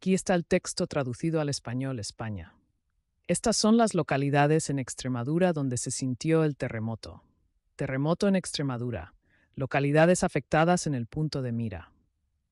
Aquí está el texto traducido al español España. Estas son las localidades en Extremadura donde se sintió el terremoto. Terremoto en Extremadura. Localidades afectadas en el punto de mira.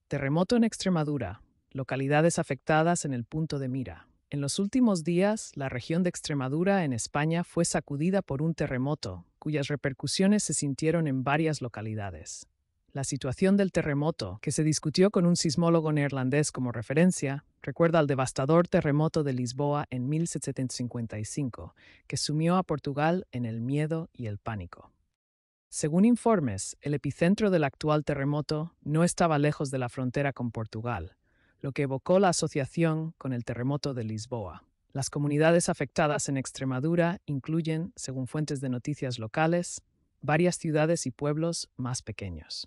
Terremoto en Extremadura. Localidades afectadas en el punto de mira. En los últimos días, la región de Extremadura en España fue sacudida por un terremoto, cuyas repercusiones se sintieron en varias localidades. La situación del terremoto, que se discutió con un sismólogo neerlandés como referencia, recuerda al devastador terremoto de Lisboa en 1755, que sumió a Portugal en el miedo y el pánico. Según informes, el epicentro del actual terremoto no estaba lejos de la frontera con Portugal, lo que evocó la asociación con el terremoto de Lisboa. Las comunidades afectadas en Extremadura incluyen, según fuentes de noticias locales, varias ciudades y pueblos más pequeños.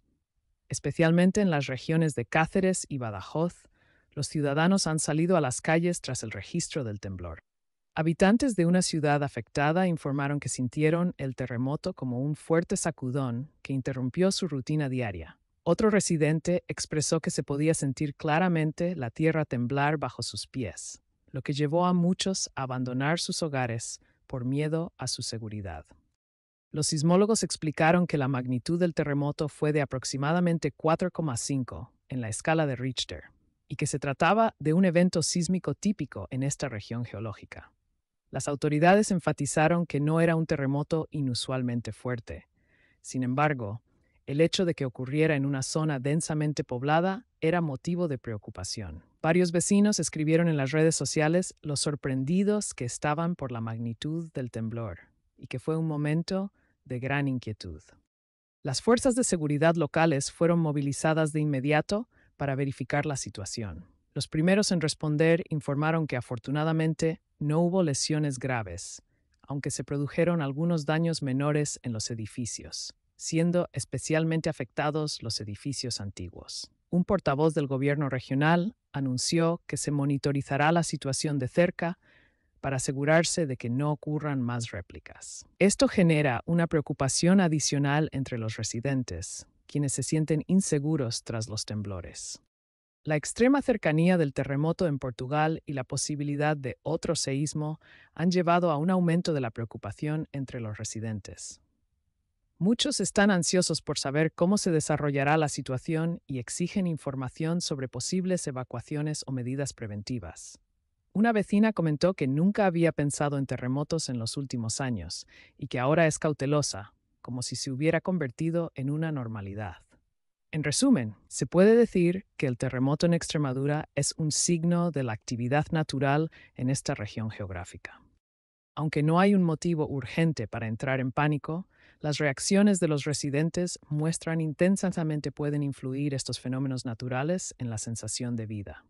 Especialmente en las regiones de Cáceres y Badajoz, los ciudadanos han salido a las calles tras el registro del temblor. Habitantes de una ciudad afectada informaron que sintieron el terremoto como un fuerte sacudón que interrumpió su rutina diaria. Otro residente expresó que se podía sentir claramente la tierra temblar bajo sus pies, lo que llevó a muchos a abandonar sus hogares por miedo a su seguridad. Los sismólogos explicaron que la magnitud del terremoto fue de aproximadamente 4,5 en la escala de Richter y que se trataba de un evento sísmico típico en esta región geológica. Las autoridades enfatizaron que no era un terremoto inusualmente fuerte. Sin embargo, el hecho de que ocurriera en una zona densamente poblada era motivo de preocupación. Varios vecinos escribieron en las redes sociales los sorprendidos que estaban por la magnitud del temblor y que fue un momento de gran inquietud. Las fuerzas de seguridad locales fueron movilizadas de inmediato para verificar la situación. Los primeros en responder informaron que afortunadamente no hubo lesiones graves, aunque se produjeron algunos daños menores en los edificios, siendo especialmente afectados los edificios antiguos. Un portavoz del gobierno regional anunció que se monitorizará la situación de cerca para asegurarse de que no ocurran más réplicas. Esto genera una preocupación adicional entre los residentes, quienes se sienten inseguros tras los temblores. La extrema cercanía del terremoto en Portugal y la posibilidad de otro seísmo han llevado a un aumento de la preocupación entre los residentes. Muchos están ansiosos por saber cómo se desarrollará la situación y exigen información sobre posibles evacuaciones o medidas preventivas. Una vecina comentó que nunca había pensado en terremotos en los últimos años y que ahora es cautelosa, como si se hubiera convertido en una normalidad. En resumen, se puede decir que el terremoto en Extremadura es un signo de la actividad natural en esta región geográfica. Aunque no hay un motivo urgente para entrar en pánico, las reacciones de los residentes muestran intensamente pueden influir estos fenómenos naturales en la sensación de vida.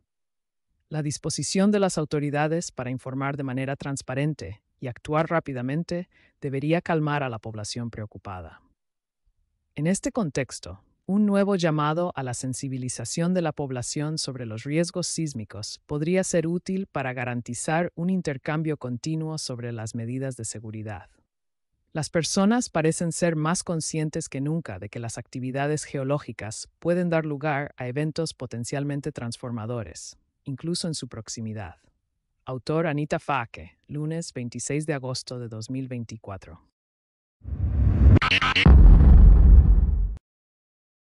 La disposición de las autoridades para informar de manera transparente y actuar rápidamente debería calmar a la población preocupada. En este contexto, un nuevo llamado a la sensibilización de la población sobre los riesgos sísmicos podría ser útil para garantizar un intercambio continuo sobre las medidas de seguridad. Las personas parecen ser más conscientes que nunca de que las actividades geológicas pueden dar lugar a eventos potencialmente transformadores, incluso en su proximidad. Autor Anita Faque, lunes 26 de agosto de 2024.